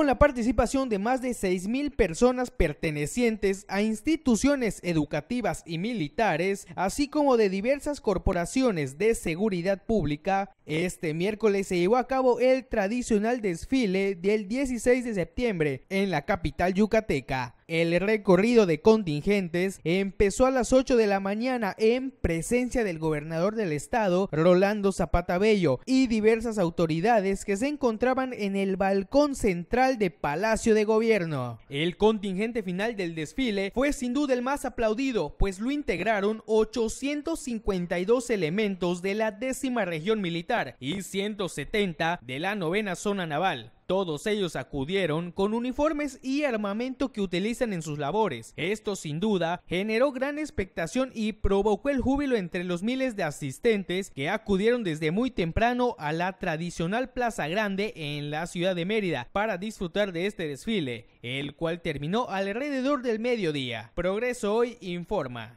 con la participación de más de 6.000 personas pertenecientes a instituciones educativas y militares, así como de diversas corporaciones de seguridad pública, este miércoles se llevó a cabo el tradicional desfile del 16 de septiembre en la capital yucateca. El recorrido de contingentes empezó a las 8 de la mañana en presencia del gobernador del estado, Rolando Zapata Bello, y diversas autoridades que se encontraban en el balcón central de Palacio de Gobierno. El contingente final del desfile fue sin duda el más aplaudido, pues lo integraron 852 elementos de la décima región militar y 170 de la novena zona naval. Todos ellos acudieron con uniformes y armamento que utilizan en sus labores. Esto sin duda generó gran expectación y provocó el júbilo entre los miles de asistentes que acudieron desde muy temprano a la tradicional Plaza Grande en la ciudad de Mérida para disfrutar de este desfile, el cual terminó alrededor del mediodía. Progreso Hoy informa.